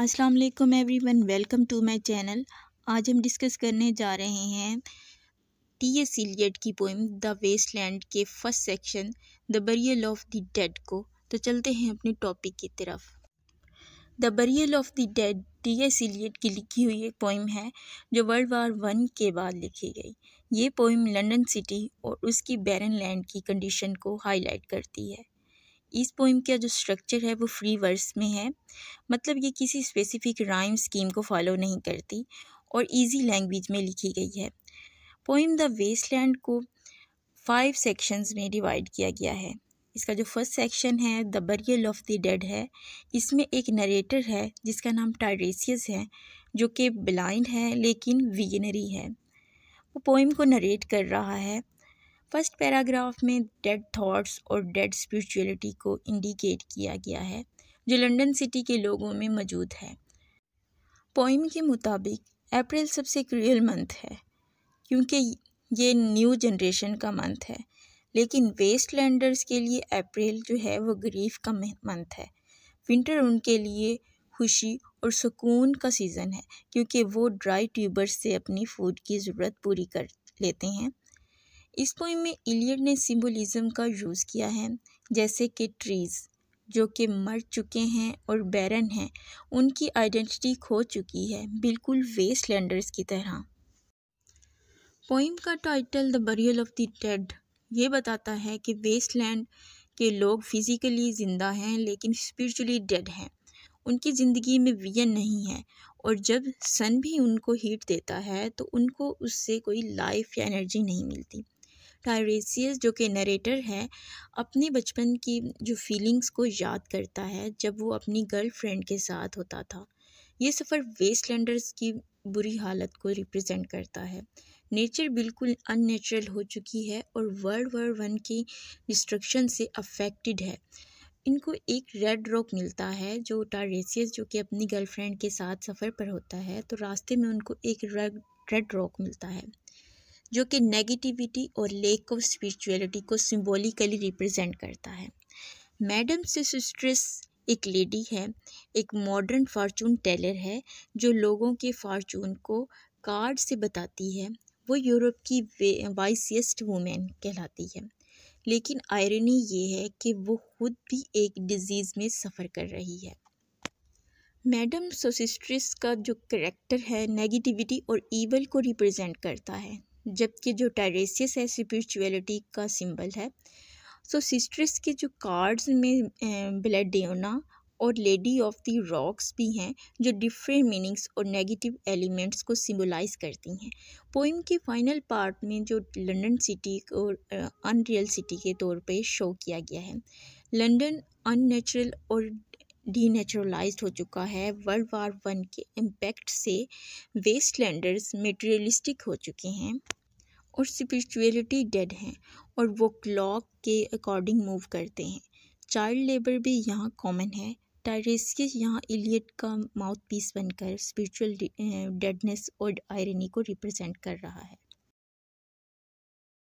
अस्सलाम वालेकुम everyone welcome to my channel आज हम डिस्कस करने जा रहे हैं टी एस इलियट की पोइम द वेस्ट लैंड के first section the burial of the dead को तो चलते हैं अपने टॉपिक की तरफ the burial of the dead T S Eliot की लिखी हुई एक पोइम है जो वर्ल्ड वार वन के बाद लिखी गई ये पोइम लंडन सिटी और उसकी बैरन लैंड की कंडीशन को हाईलाइट करती है इस पोइम का जो स्ट्रक्चर है वो फ्री वर्स में है मतलब ये किसी स्पेसिफिक राइम स्कीम को फॉलो नहीं करती और इजी लैंग्वेज में लिखी गई है पोइम द वेस्टलैंड को फाइव सेक्शंस में डिवाइड किया गया है इसका जो फर्स्ट सेक्शन है the burial of the dead है इसमें एक नरेटर है जिसका नाम टाइडेसियस है जो कि ब्लाइंड है लेकिन विगनरी है वो पोइम को नरेट कर रहा है फर्स्ट पैराग्राफ में डेड थॉट्स और डेड स्पिरिचुअलिटी को इंडिकेट किया गया है जो लंदन सिटी के लोगों में मौजूद है पोइम के मुताबिक अप्रैल सबसे क्रियल मंथ है क्योंकि ये न्यू जनरेशन का मंथ है लेकिन वेस्ट लैंडर्स के लिए अप्रैल जो है वो ग्रीफ का मंथ है विंटर उनके लिए खुशी और सुकून का सीज़न है क्योंकि वो ड्राई ट्यूबर्स से अपनी फूड की ज़रूरत पूरी कर लेते हैं इस पोइम में इलियड ने सिम्बोलिज़म का यूज़ किया है जैसे कि ट्रीज़ जो कि मर चुके हैं और बैरन हैं उनकी आइडेंटिटी खो चुकी है बिल्कुल वेस्ट लैंडर्स की तरह पोइम का title the burial of the dead ये बताता है कि वेस्ट लैंड के लोग फिज़िकली ज़िंदा हैं लेकिन स्पिरिचुअली डेड हैं उनकी ज़िंदगी में वियन नहीं है और जब सन भी उनको हीट देता है तो उनको उससे कोई लाइफ या एनर्जी नहीं मिलती टायरेसियस जो कि नरेटर है अपने बचपन की जो फीलिंग्स को याद करता है जब वो अपनी गर्लफ्रेंड के साथ होता था ये सफ़र वेस्टलैंडर्स की बुरी हालत को रिप्रेजेंट करता है नेचर बिल्कुल अननेचुरल हो चुकी है और वर्ल्ड वार वन की डिस्ट्रक्शन से अफेक्टेड है इनको एक रेड रॉक मिलता है जो टारेसियस जो कि अपनी गर्लफ्रेंड के साथ सफ़र पर होता है तो रास्ते में उनको एक रेड रेड रॉक मिलता है जो कि नेगेटिविटी और लेक ऑफ स्पिरिचुअलिटी को सिंबॉलिकली रिप्रेजेंट करता है मैडम सिस्ट्रेस एक लेडी है एक मॉडर्न फार्चून टेलर है जो लोगों के फार्चून को कार्ड से बताती है वो यूरोप की वाइसियस्ट वूमेन कहलाती है लेकिन आयरनी ये है कि वो खुद भी एक डिजीज़ में सफ़र कर रही है मैडम सोसिस्ट्रिस का जो करेक्टर है नेगेटिविटी और ईवल को रिप्रेजेंट करता है जबकि जो टेरेसियस है स्पिरिचुअलिटी का सिंबल है सो so, सिस्टर्स के जो कार्ड्स में ब्लड ब्लडेना और लेडी ऑफ द रॉक्स भी हैं जो डिफरेंट मीनिंग्स और नेगेटिव एलिमेंट्स को सिम्बलाइज करती हैं पोइम के फाइनल पार्ट में जो लंदन सिटी और अनरियल सिटी के तौर पे शो किया गया है लंदन अननेचुरल और डी हो चुका है वर्ल्ड वार वन के इम्पेक्ट से वेस्टलैंडर्स मेटेरियलिस्टिक हो चुके हैं और स्पिरिचुअलिटी डेड हैं और वो क्लॉक के अकॉर्डिंग मूव करते हैं चाइल्ड लेबर भी यहाँ कॉमन है टायरेसियस यहाँ इलियट का माउथ पीस बनकर स्पिरिचुअल डेडनेस eh, और आयरनी को रिप्रेजेंट कर रहा है